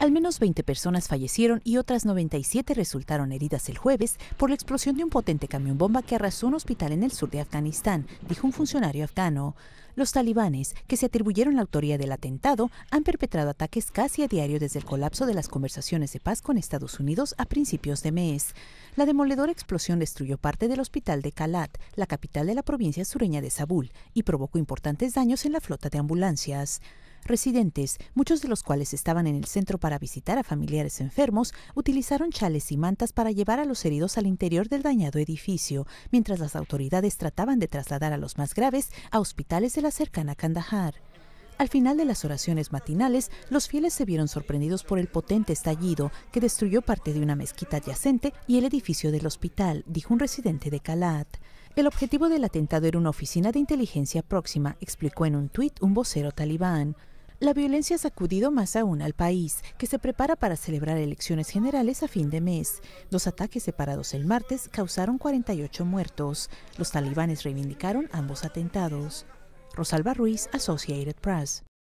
Al menos 20 personas fallecieron y otras 97 resultaron heridas el jueves por la explosión de un potente camión bomba que arrasó un hospital en el sur de Afganistán, dijo un funcionario afgano. Los talibanes, que se atribuyeron la autoría del atentado, han perpetrado ataques casi a diario desde el colapso de las conversaciones de paz con Estados Unidos a principios de mes. La demoledora explosión destruyó parte del hospital de Kalat, la capital de la provincia sureña de Zabul, y provocó importantes daños en la flota de ambulancias. Residentes, muchos de los cuales estaban en el centro para visitar a familiares enfermos, utilizaron chales y mantas para llevar a los heridos al interior del dañado edificio, mientras las autoridades trataban de trasladar a los más graves a hospitales de la cercana Kandahar. Al final de las oraciones matinales, los fieles se vieron sorprendidos por el potente estallido que destruyó parte de una mezquita adyacente y el edificio del hospital, dijo un residente de Kalat. El objetivo del atentado era una oficina de inteligencia próxima, explicó en un tuit un vocero talibán. La violencia ha sacudido más aún al país, que se prepara para celebrar elecciones generales a fin de mes. Dos ataques separados el martes causaron 48 muertos. Los talibanes reivindicaron ambos atentados. Rosalba Ruiz, Associated Press.